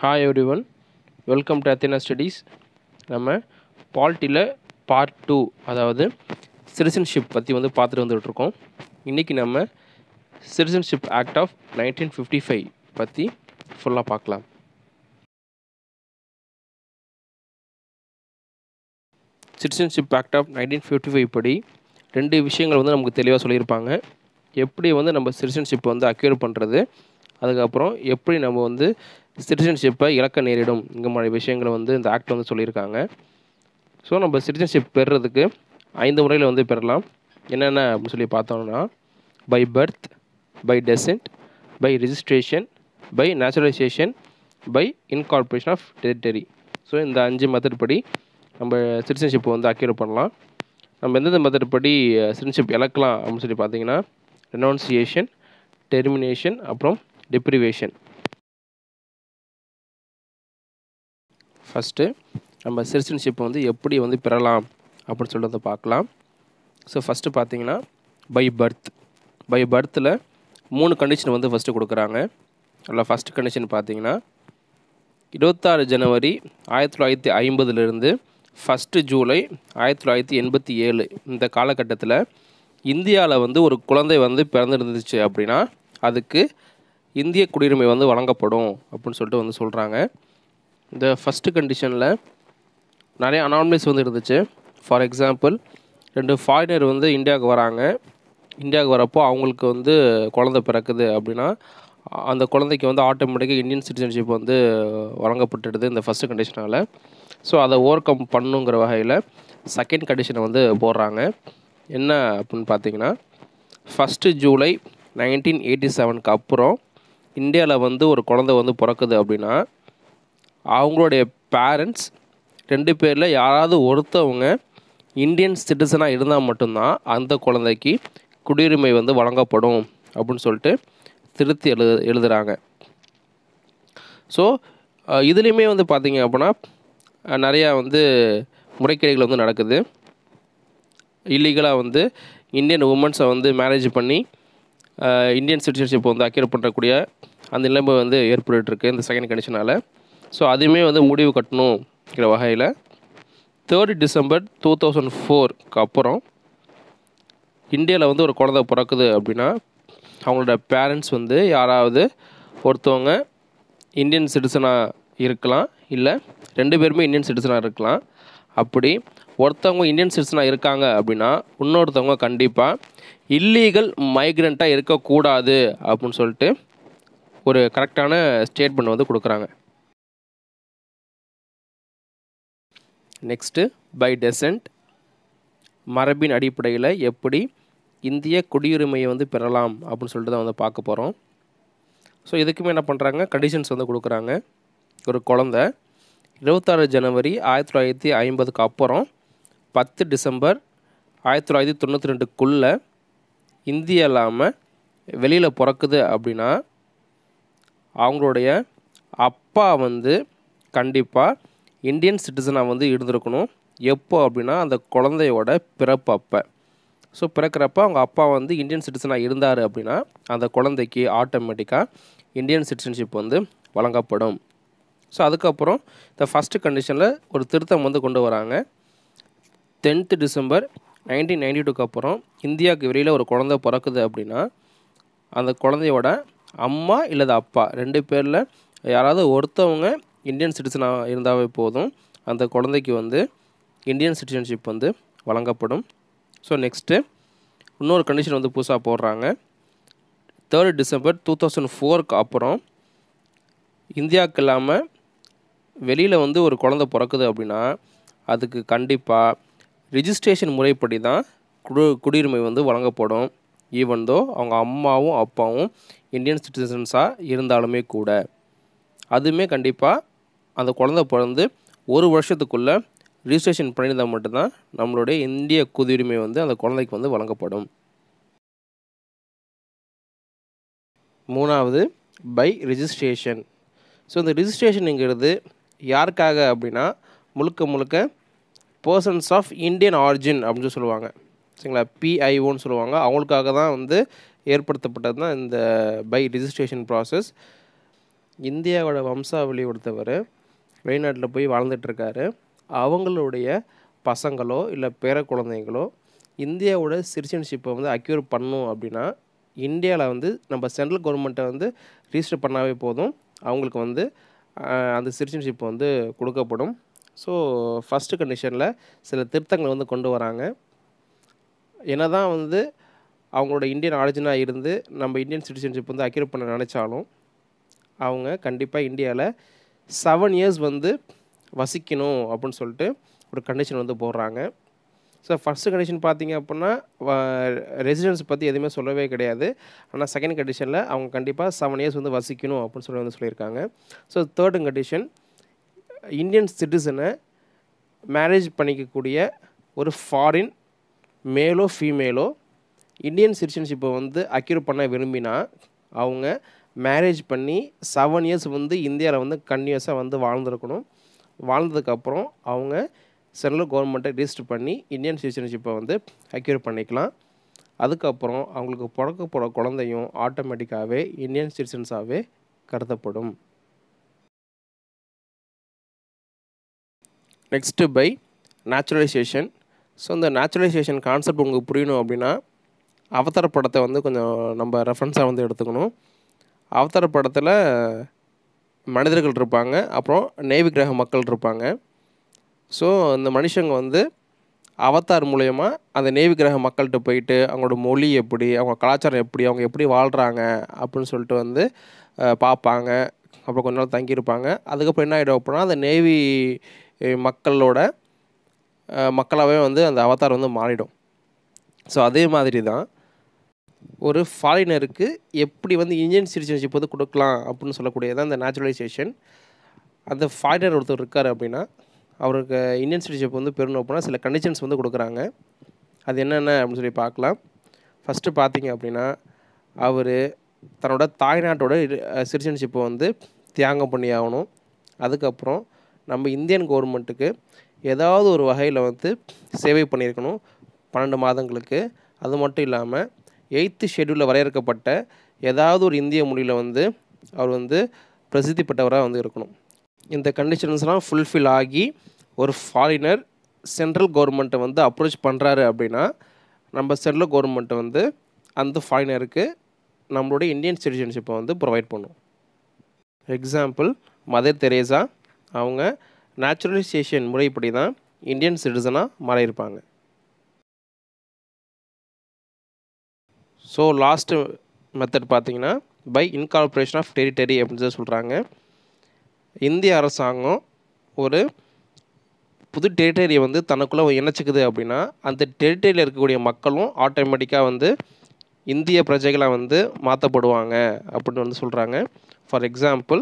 hi everyone welcome to அத்தினா studies நம்ம பால்ட்டியில் பார்ட் டூ அதாவது சிட்டிசன்ஷிப் பற்றி வந்து பார்த்துட்டு வந்துகிட்ருக்கோம் இன்றைக்கி நம்ம citizenship act of nineteen fifty five பற்றி ஃபுல்லாக பார்க்கலாம் citizenship act of nineteen fifty five படி ரெண்டு விஷயங்கள் வந்து நமக்கு தெளிவாக சொல்லியிருப்பாங்க எப்படி வந்து நம்ம சிட்டிசன்ஷிப் வந்து அக்யூர் பண்ணுறது அதுக்கப்புறம் எப்படி நம்ம வந்து சிட்டிசன்ஷிப்பை இழக்க நேரிடும் இந்த மாதிரி விஷயங்களை வந்து இந்த ஆக்ட் வந்து சொல்லியிருக்காங்க ஸோ நம்ம சிட்டிசன்ஷிப் பெறுறதுக்கு ஐந்து முறையில் வந்து பெறலாம் என்னென்ன அப்படின்னு சொல்லி பார்த்தோம்னா by birth by descent by registration by naturalisation by incorporation of territory so இந்த அஞ்சு மெத்தட் படி நம்ம சிட்டிசன்ஷிப்பை வந்து அக்யூர் பண்ணலாம் நம்ம எந்தெந்த மெத்தட் படி சிட்டிசன்ஷிப் இழக்கலாம் அப்படின்னு சொல்லி பார்த்தீங்கன்னா ரெனவுன்சியேஷன் டெர்மினேஷன் அப்புறம் டிப்ரிவேஷன் ஃபஸ்ட்டு நம்ம சிட்டிசன்ஷிப் வந்து எப்படி வந்து பெறலாம் அப்படின்னு சொல்லிட்டு பார்க்கலாம் ஸோ ஃபஸ்ட்டு பார்த்தீங்கன்னா பை பர்த் பை பர்த்தில் மூணு கண்டிஷன் வந்து ஃபஸ்ட்டு கொடுக்குறாங்க அதில் ஃபஸ்ட் கண்டிஷன் பார்த்தீங்கன்னா இருபத்தாறு ஜனவரி ஆயிரத்தி தொள்ளாயிரத்தி ஐம்பதுலேருந்து ஃபஸ்ட்டு ஜூலை ஆயிரத்தி தொள்ளாயிரத்தி எண்பத்தி ஏழு இந்த காலகட்டத்தில் இந்தியாவில் வந்து ஒரு குழந்தை வந்து பிறந்திருந்துச்சு அப்படின்னா அதுக்கு இந்திய குடியுரிமை வந்து வழங்கப்படும் அப்படின்னு சொல்லிட்டு வந்து சொல்கிறாங்க இந்த ஃபஸ்ட்டு கண்டிஷனில் நிறைய அனானமைஸ் வந்து இருந்துச்சு ஃபார் எக்ஸாம்பிள் ரெண்டு ஃபாரினர் வந்து இந்தியாவுக்கு வராங்க இந்தியாவுக்கு வரப்போ அவங்களுக்கு வந்து குழந்த பிறக்குது அப்படின்னா அந்த குழந்தைக்கு வந்து ஆட்டோமேட்டிக்காக இந்தியன் சிட்டிசன்ஷிப் வந்து வழங்கப்பட்டுடுது இந்த ஃபஸ்ட்டு கண்டிஷனால் ஸோ அதை ஓவர் கம் பண்ணுங்கிற வகையில் செகண்ட் கண்டிஷனை வந்து போடுறாங்க என்ன அப்படின்னு பார்த்தீங்கன்னா ஃபஸ்ட்டு ஜூலை நைன்டீன் எயிட்டி செவனுக்கு அப்புறம் இந்தியாவில் வந்து ஒரு குழந்தை வந்து பிறக்குது அப்படின்னா அவங்களுடைய பேரண்ட்ஸ் ரெண்டு பேரில் யாராவது ஒருத்தவங்க இந்தியன் சிட்டிசனாக இருந்தால் மட்டும்தான் அந்த குழந்தைக்கு குடியுரிமை வந்து வழங்கப்படும் அப்படின்னு சொல்லிட்டு திருத்தி எழு எழுதுகிறாங்க ஸோ இதுலேயுமே வந்து பார்த்திங்க அப்படின்னா நிறையா வந்து முறைகேடுகள் வந்து நடக்குது இல்லீகலாக வந்து இந்தியன் உமன்ஸை வந்து மேரேஜ் பண்ணி இந்தியன் சிட்டிசன்ஷிப் வந்து அக்கியர் பண்ணக்கூடிய அந்த நிலைமை வந்து ஏற்பட்டுருக்கு இந்த செகண்ட் கண்டிஷனால் ஸோ அதுவுமே வந்து முடிவு கட்டணுங்கிற வகையில் தேர்ட் டிசம்பர் டூ தௌசண்ட் ஃபோருக்கு அப்புறம் இந்தியாவில் வந்து ஒரு குழந்த பிறக்குது அப்படின்னா அவங்களோட பேரண்ட்ஸ் வந்து யாராவது ஒருத்தவங்க இந்தியன் சிட்டிசனாக இருக்கலாம் இல்லை ரெண்டு பேருமே இந்தியன் சிட்டிசனாக இருக்கலாம் அப்படி ஒருத்தவங்க இந்தியன் சிட்டிசனாக இருக்காங்க அப்படின்னா இன்னொருத்தவங்க கண்டிப்பாக இல்லீகல் மைக்ரெண்ட்டாக இருக்கக்கூடாது அப்படின்னு சொல்லிட்டு ஒரு கரெக்டான ஸ்டேட்மெண்ட் வந்து கொடுக்குறாங்க நெக்ஸ்ட்டு பை டெசன்ட் மரபின் அடிப்படையில் எப்படி இந்திய குடியுரிமையை வந்து பெறலாம் அப்படின்னு சொல்லிட்டு தான் வந்து பார்க்க போகிறோம் ஸோ இதுக்குமே என்ன பண்ணுறாங்க கண்டிஷன்ஸ் வந்து கொடுக்குறாங்க ஒரு குழந்த இருபத்தாறு ஜனவரி ஆயிரத்தி தொள்ளாயிரத்தி ஐம்பதுக்கு அப்புறம் பத்து டிசம்பர் ஆயிரத்தி தொள்ளாயிரத்தி தொண்ணூற்றி ரெண்டுக்குள்ளே இந்திய இல்லாமல் வெளியில் பிறக்குது அப்படின்னா அவங்களுடைய அப்பா வந்து கண்டிப்பாக இந்தியன் சிட்டிசனாக வந்து இருந்திருக்கணும் எப்போ அப்படின்னா அந்த குழந்தையோட பிறப்பு அப்போ ஸோ பிறக்கிறப்ப அவங்க அப்பா வந்து இந்தியன் சிட்டிசனாக இருந்தார் அப்படின்னா அந்த குழந்தைக்கு ஆட்டோமேட்டிக்காக இந்தியன் சிட்டிசன்ஷிப் வந்து வழங்கப்படும் ஸோ அதுக்கப்புறம் இந்த ஃபஸ்ட்டு கண்டிஷனில் ஒரு திருத்தம் வந்து கொண்டு வராங்க டென்த்து டிசம்பர் நைன்டீன் நைன்டி டூக்கு அப்புறம் இந்தியாவுக்கு வெளியில் ஒரு குழந்தை பிறக்குது அப்படின்னா அந்த குழந்தையோட அம்மா இல்லது அப்பா ரெண்டு பேரில் யாராவது ஒருத்தவங்க இந்தியன் சிட்டிசனாக இருந்தாவே போதும் அந்த குழந்தைக்கு வந்து இந்தியன் சிட்டிசன்ஷிப் வந்து வழங்கப்படும் ஸோ நெக்ஸ்ட்டு இன்னொரு கண்டிஷன் வந்து புதுசாக போடுறாங்க தேர்ட் டிசம்பர் டூ தௌசண்ட் ஃபோருக்கு அப்புறம் இந்தியாவுக்கு இல்லாமல் வெளியில் வந்து ஒரு குழந்த பிறக்குது அப்படின்னா அதுக்கு கண்டிப்பாக ரிஜிஸ்ட்ரேஷன் முறைப்படி தான் குடு குடியுரிமை வந்து வழங்கப்படும் ஈவன் தோ அவங்க அம்மாவும் அப்பாவும் இந்தியன் சிட்டிசன்ஸாக இருந்தாலுமே கூட அதுவுமே கண்டிப்பாக அந்த குழந்த பிறந்து ஒரு வருஷத்துக்குள்ளே ரிஜிஸ்ட்ரேஷன் பண்ணியிருந்தால் மட்டும்தான் நம்மளுடைய இந்திய குதிரிமை வந்து அந்த குழந்தைக்கு வந்து வழங்கப்படும் மூணாவது பை ரிஜிஸ்ட்ரேஷன் ஸோ இந்த ரிஜிஸ்ட்ரேஷனுங்கிறது யாருக்காக அப்படின்னா முழுக்க முழுக்க பர்சன்ஸ் ஆஃப் இந்தியன் ஆரிஜின் அப்படின்னு சொல்லுவாங்க சரிங்களா பிஐஓன்னு சொல்லுவாங்க அவங்களுக்காக தான் வந்து ஏற்படுத்தப்பட்டது தான் இந்த பை ரிஜிஸ்ட்ரேஷன் ப்ராசஸ் இந்தியாவோட வம்சாவளி ஒருத்தவர் வெளிநாட்டில் போய் வாழ்ந்துட்டுருக்காரு அவங்களுடைய பசங்களோ இல்லை பேர குழந்தைங்களோ இந்தியாவோட சிட்டிசன்ஷிப்பை வந்து அக்யூர் பண்ணும் அப்படின்னா இந்தியாவில் வந்து நம்ம சென்ட்ரல் கவர்மெண்ட்டை வந்து ரிஜிஸ்டர் பண்ணாவே போதும் அவங்களுக்கு வந்து அந்த சிட்டிசன்ஷிப் வந்து கொடுக்கப்படும் ஸோ ஃபஸ்ட்டு கண்டிஷனில் சில திருத்தங்கள் வந்து கொண்டு வராங்க என்ன தான் வந்து அவங்களோட இந்தியன் ஆரிஜினாக இருந்து நம்ம இந்தியன் சிட்டிசன்ஷிப் வந்து அக்யூர் பண்ண நினச்சாலும் அவங்க கண்டிப்பாக இந்தியாவில் செவன் இயர்ஸ் வந்து வசிக்கணும் அப்படின்னு சொல்லிட்டு ஒரு கண்டிஷன் வந்து போடுறாங்க ஸோ ஃபஸ்ட்டு கண்டிஷன் பார்த்தீங்க அப்படின்னா ரெசிடென்ஸ் பற்றி எதுவுமே சொல்லவே கிடையாது ஆனால் செகண்ட் கண்டிஷனில் அவங்க கண்டிப்பாக செவன் இயர்ஸ் வந்து வசிக்கணும் அப்படின்னு சொல்லி வந்து சொல்லியிருக்காங்க ஸோ தேர்டு கண்டிஷன் இந்தியன் சிட்டிசனை மேரேஜ் பண்ணிக்கக்கூடிய ஒரு ஃபாரின் மேலோ ஃபீமேலோ இந்தியன் சிட்டிசன்ஷிப்பை வந்து அக்யூர் பண்ண விரும்பினா அவங்க மேரேஜ் பண்ணி செவன் இயர்ஸ் வந்து இந்தியாவில் வந்து கன்டினியூஸாக வந்து வாழ்ந்துருக்கணும் வாழ்ந்ததுக்கப்புறம் அவங்க சென்ட்ரல் கவர்மெண்ட்டை ரிஜிஸ்டர் பண்ணி இந்தியன் சிட்டிசன்ஷிப்பை வந்து அக்யூர் பண்ணிக்கலாம் அதுக்கப்புறம் அவங்களுக்கு பிறக்க போகிற குழந்தையும் ஆட்டோமேட்டிக்காகவே இந்தியன் சிட்டிசன்ஸாகவே கருதப்படும் நெக்ஸ்ட்டு பை நேச்சுரலைசேஷன் ஸோ இந்த நேச்சுரலைசேஷன் கான்செப்ட் உங்களுக்கு புரியணும் அப்படின்னா அவதார படத்தை வந்து கொஞ்சம் நம்ம ரெஃபரன்ஸாக வந்து எடுத்துக்கணும் அவதார படத்தில் மனிதர்கள் இருப்பாங்க அப்புறம் நேவி கிரக மக்கள் இருப்பாங்க ஸோ இந்த மனுஷங்க வந்து அவத்தார் மூலயமா அந்த நேவி கிரக மக்கள்கிட்ட போயிட்டு அவங்களோட மொழி எப்படி அவங்க கலாச்சாரம் எப்படி அவங்க எப்படி வாழ்கிறாங்க அப்படின்னு சொல்லிட்டு வந்து பார்ப்பாங்க அப்புறம் கொஞ்ச நாள் தங்கியிருப்பாங்க அதுக்கப்புறம் என்ன ஆகிடும் அப்படின்னா அந்த நேவி மக்களோட மக்களாகவே வந்து அந்த அவதார் வந்து மாறிடும் ஸோ அதே மாதிரி தான் ஒரு ஃபாரினருக்கு எப்படி வந்து இந்தியன் சிட்டிசன்ஷிப் வந்து கொடுக்கலாம் அப்படின்னு சொல்லக்கூடியதான் இந்த நேச்சுரலைசேஷன் அந்த ஃபாரினர் ஒருத்தர் இருக்கார் அப்படின்னா அவருக்கு இந்தியன் சிட்டிசன்ஷிப் வந்து பெறணும் அப்படின்னா சில கண்டிஷன்ஸ் வந்து கொடுக்குறாங்க அது என்னென்ன அப்படின்னு சொல்லி பார்க்கலாம் ஃபஸ்ட்டு பார்த்தீங்க அப்படின்னா அவர் தன்னோட தாய்நாட்டோட சிட்டிசன்ஷிப்பை வந்து தியாகம் பண்ணி ஆகணும் அதுக்கப்புறம் நம்ம இந்தியன் கவர்மெண்ட்டுக்கு ஏதாவது ஒரு வகையில் வந்து சேவை பண்ணியிருக்கணும் பன்னெண்டு மாதங்களுக்கு அது மட்டும் இல்லாமல் எயித்து ஷெடியூலில் வரையறுக்கப்பட்ட ஏதாவது ஒரு இந்திய மொழியில் வந்து அவர் வந்து பிரசித்தி பெற்றவராக வந்து இருக்கணும் இந்த கண்டிஷன்ஸ்லாம் ஃபுல்ஃபில் ஆகி ஒரு ஃபாரினர் சென்ட்ரல் கவர்மெண்ட்டை வந்து அப்ரோச் பண்ணுறாரு அப்படின்னா நம்ம சென்ட்ரல் கவர்மெண்ட்டை வந்து அந்த ஃபாரினருக்கு நம்மளுடைய இந்தியன் சிட்டிசன்ஷிப்பை வந்து ப்ரொவைட் பண்ணும் எக்ஸாம்பிள் மதர் தெரேசா அவங்க நேச்சுரலைசேஷன் முறைப்படி தான் இந்தியன் சிட்டிசனாக மாறியிருப்பாங்க ஸோ லாஸ்ட்டு மெத்தட் பார்த்தீங்கன்னா பை இன்கார்பரேஷன் ஆஃப் டெரிட்டரி அப்படின்னு சொல்லி சொல்கிறாங்க இந்திய அரசாங்கம் ஒரு புது டெரிட்டரியை வந்து தனக்குள்ளே இணைச்சிக்குது அப்படின்னா அந்த டெரிட்டரியில் இருக்கக்கூடிய மக்களும் ஆட்டோமேட்டிக்காக வந்து இந்திய பிரஜைகளை வந்து மாற்றப்படுவாங்க அப்படின்னு வந்து சொல்கிறாங்க for example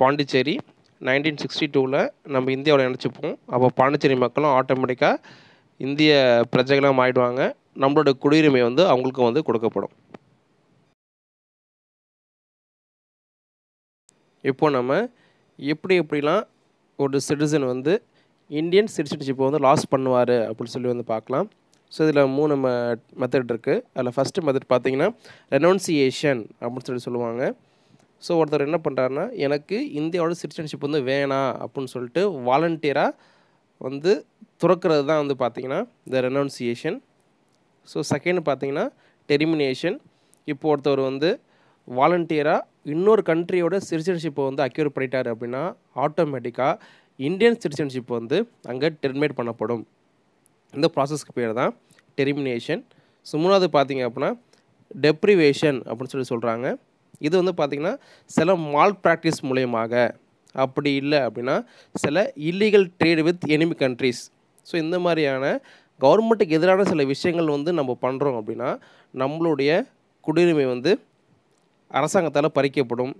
Pondicherry nineteen sixty டூவில் நம்ம இந்தியாவில் இணைச்சிப்போம் அப்போ பாண்டிச்சேரி மக்களும் ஆட்டோமேட்டிக்காக இந்திய பிரஜைகளாக மாறிடுவாங்க நம்மளோட குடியுரிமை வந்து அவங்களுக்கும் வந்து கொடுக்கப்படும் இப்போ நம்ம எப்படி எப்படிலாம் ஒரு சிட்டிசன் வந்து இந்தியன் சிட்டிசன்ஷிப்பை வந்து லாஸ் பண்ணுவார் அப்படின்னு சொல்லி வந்து பார்க்கலாம் ஸோ இதில் மூணு ம மெத்தட் இருக்குது அதில் ஃபஸ்ட்டு மெத்தட் பார்த்தீங்கன்னா ரெனௌன்சியேஷன் அப்படின்னு சொல்லி சொல்லுவாங்க ஸோ ஒருத்தர் என்ன பண்ணுறாருன்னா எனக்கு இந்தியாவோட சிட்டிசன்ஷிப் வந்து வேணாம் அப்படின்னு சொல்லிட்டு வாலண்டியராக வந்து துறக்கிறது தான் வந்து பார்த்திங்கன்னா இந்த ரெனௌன்சியேஷன் ஸோ செகண்ட் பார்த்தீங்கன்னா டெரிமினேஷன் இப்போ ஒருத்தவர் வந்து வாலண்டியராக இன்னொரு கண்ட்ரியோட சிட்டிசன்ஷிப்பை வந்து அக்யூர் பண்ணிட்டார் அப்படின்னா ஆட்டோமேட்டிக்காக இந்தியன் சிட்டிசன்ஷிப் வந்து அங்கே டெர்மினேட் பண்ணப்படும் இந்த ப்ராசஸ்க்கு பேர் தான் டெரிமினேஷன் ஸோ மூணாவது பார்த்தீங்க அப்படின்னா டெப்ரிவேஷன் அப்படின்னு சொல்லி சொல்கிறாங்க இது வந்து பார்த்திங்கன்னா சில மால் ப்ராக்டிஸ் மூலயமாக அப்படி இல்லை அப்படின்னா சில illegal trade with enemy countries so இந்த மாதிரியான கவர்மெண்ட்டுக்கு எதிரான சில விஷயங்கள் வந்து நம்ம பண்ணுறோம் அப்படின்னா நம்மளுடைய குடியுரிமை வந்து அரசாங்கத்தால் பறிக்கப்படும்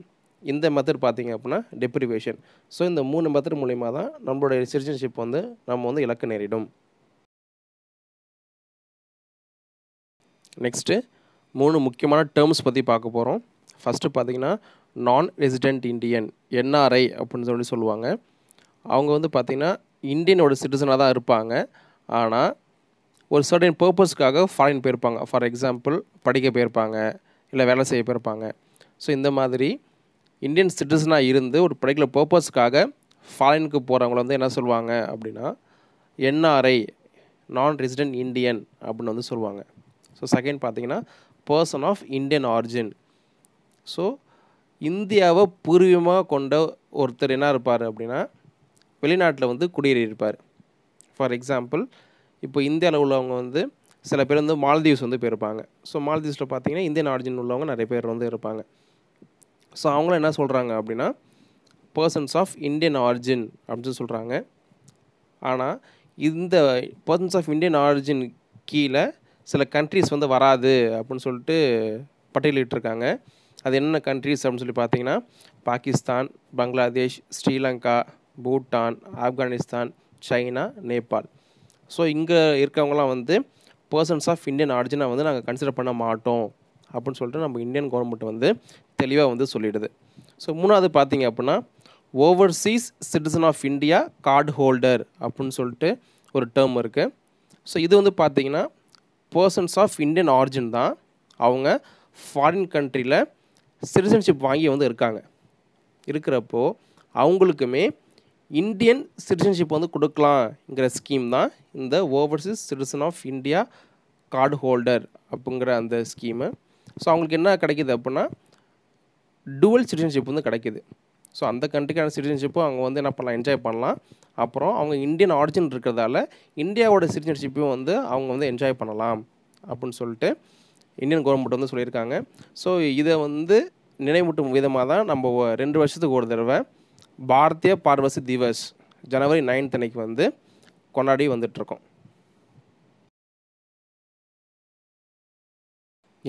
இந்த மெத்தட் பார்த்திங்க அப்படின்னா டெப்ரிவேஷன் ஸோ இந்த மூணு மெத்தட் மூலிமா தான் நம்மளுடைய சிட்டிசன்ஷிப் வந்து நம்ம வந்து இலக்கு நேரிடும் நெக்ஸ்ட்டு மூணு முக்கியமான டேர்ம்ஸ் பற்றி பார்க்க போகிறோம் ஃபஸ்ட்டு பார்த்திங்கன்னா நான் ரெசிடென்ட் இண்டியன் என்ஆர்ஐ அப்படின்னு சொல்லி சொல்லுவாங்க அவங்க வந்து பார்த்திங்கன்னா இந்தியனோட சிட்டிசனாக தான் இருப்பாங்க ஆனால் ஒரு சர்டன் பர்பஸ்க்காக ஃபாரின் போயிருப்பாங்க ஃபார் எக்ஸாம்பிள் படிக்க போயிருப்பாங்க இல்லை வேலை செய்ய போயிருப்பாங்க ஸோ இந்த மாதிரி இந்தியன் சிட்டிசனாக இருந்து ஒரு பர்டிகுலர் பர்பஸ்க்காக ஃபாரினுக்கு போகிறவங்கள வந்து என்ன சொல்லுவாங்க அப்படின்னா என்ஆர்ஐ நான் ரெசிடென்ட் இந்தியன் அப்படின்னு வந்து சொல்லுவாங்க ஸோ செகண்ட் பார்த்தீங்கன்னா person of Indian origin so இந்தியாவை பூர்வீகமாக கொண்ட ஒருத்தர் என்ன இருப்பார் அப்படின்னா வெளிநாட்டில் வந்து குடியேறியிருப்பார் ஃபார் எக்ஸாம்பிள் இப்போ இந்தியாவில் உள்ளவங்க வந்து சில பேர் வந்து மால்தீவ்ஸ் வந்து போயிருப்பாங்க ஸோ மால்தீவ்ஸில் பார்த்தீங்கன்னா இந்தியன் ஆரிஜின் உள்ளவங்க நிறைய பேர் வந்து இருப்பாங்க ஸோ அவங்களும் என்ன சொல்கிறாங்க அப்படின்னா பர்சன்ஸ் ஆஃப் இந்தியன் ஆரிஜின் அப்படின்னு சொல்கிறாங்க ஆனால் இந்த பர்சன்ஸ் ஆஃப் இந்தியன் ஆரிஜின் கீழே சில கண்ட்ரிஸ் வந்து வராது அப்படின்னு சொல்லிட்டு பட்டியலிட்டிருக்காங்க அது என்னென்ன கண்ட்ரிஸ் அப்படின்னு சொல்லி பார்த்தீங்கன்னா பாகிஸ்தான் பங்களாதேஷ் ஸ்ரீலங்கா பூட்டான் ஆப்கானிஸ்தான் சைனா நேபாள் ஸோ இங்கே இருக்கவங்களாம் வந்து பர்சன்ஸ் ஆஃப் இந்தியன் ஆரிஜினை வந்து நாங்கள் கன்சிடர் பண்ண மாட்டோம் அப்படின்னு சொல்லிட்டு நம்ம இந்தியன் கவர்மெண்ட் வந்து தெளிவாக வந்து சொல்லிடுது ஸோ மூணாவது பார்த்தீங்க அப்படின்னா overseas citizen of India card holder அப்படின்னு சொல்லிட்டு ஒரு டேர்ம் இருக்குது ஸோ இது வந்து பார்த்திங்கன்னா பர்சன்ஸ் ஆஃப் இந்தியன் ஆரிஜின் தான் அவங்க ஃபாரின் கண்ட்ரியில் சிட்டிசன்ஷிப் வாங்கி வந்து இருக்காங்க இருக்கிறப்போ அவங்களுக்குமே இந்தியன் சிட்டிசன்ஷிப் வந்து கொடுக்கலாம்ங்கிற ஸ்கீம் தான் இந்த overseas citizen of India card holder அப்படிங்கிற அந்த ஸ்கீமு ஸோ அவங்களுக்கு என்ன கிடைக்கிது அப்படின்னா டுவல் சிட்டிசன்ஷிப் வந்து கிடைக்கிது ஸோ அந்த கண்ட்ரிக்கான சிட்டிசன்ஷிப்பும் அவங்க வந்து என்ன பண்ணலாம் என்ஜாய் பண்ணலாம் அப்புறம் அவங்க இந்தியன் ஆரிஜின் இருக்கிறதால இந்தியாவோட சிட்டிசன்ஷிப்பையும் வந்து அவங்க வந்து என்ஜாய் பண்ணலாம் அப்படின்னு சொல்லிட்டு இந்தியன் கவர்மெண்ட் வந்து சொல்லியிருக்காங்க ஸோ இதை வந்து நினைவூட்டும் விதமாக தான் நம்ம ரெண்டு வருஷத்துக்கு ஒரு தடவை பாரதிய பார்வசி திவஸ் ஜனவரி நைன்த் அன்னைக்கு வந்து கொண்டாடி வந்துட்ருக்கோம்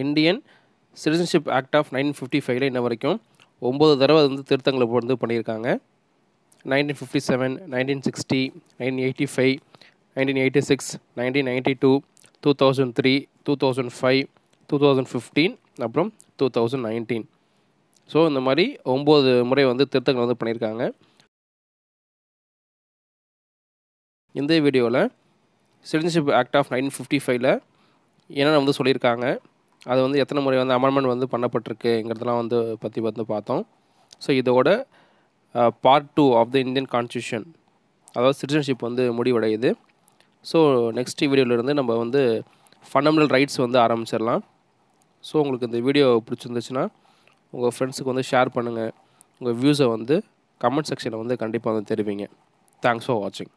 Indian citizenship act of nineteen fifty ஃபைவ்ல இன்ன வரைக்கும் ஒம்பது தடவை வந்து திருத்தங்களை வந்து பண்ணியிருக்காங்க nineteen fifty seven nineteen sixty nineteen eighty five nineteen eighty six nineteen ninety two two thousand three two thousand five two thousand fifteen அப்புறம் டூ தௌசண்ட் நைன்டீன் ஸோ இந்த மாதிரி ஒம்பது முறை வந்து திருத்தங்கள் வந்து பண்ணியிருக்காங்க இந்த வீடியோவில் citizenship act of nineteen fifty ஃபைவ்ல என்னென்ன வந்து சொல்லியிருக்காங்க அது வந்து எத்தனை முறை வந்து அமெண்ட்மெண்ட் வந்து பண்ணப்பட்டிருக்குங்கிறதெல்லாம் வந்து பற்றி வந்து பார்த்தோம் ஸோ இதோட part two of the Indian constitution அதாவது சிட்டிசன்ஷிப் வந்து முடிவடையுது ஸோ நெக்ஸ்ட் வீடியோவிலேருந்து நம்ம வந்து ஃபண்டமெண்டல் ரைட்ஸ் வந்து ஆரம்பிச்சிடலாம் ஸோ உங்களுக்கு இந்த வீடியோ பிடிச்சிருந்துச்சுன்னா உங்கள் ஃப்ரெண்ட்ஸுக்கு வந்து ஷேர் பண்ணுங்கள் உங்கள் வியூஸை வந்து கமெண்ட் செக்ஷனில் வந்து கண்டிப்பாக வந்து தெரிவிங்க தேங்க்ஸ் ஃபார் வாட்சிங்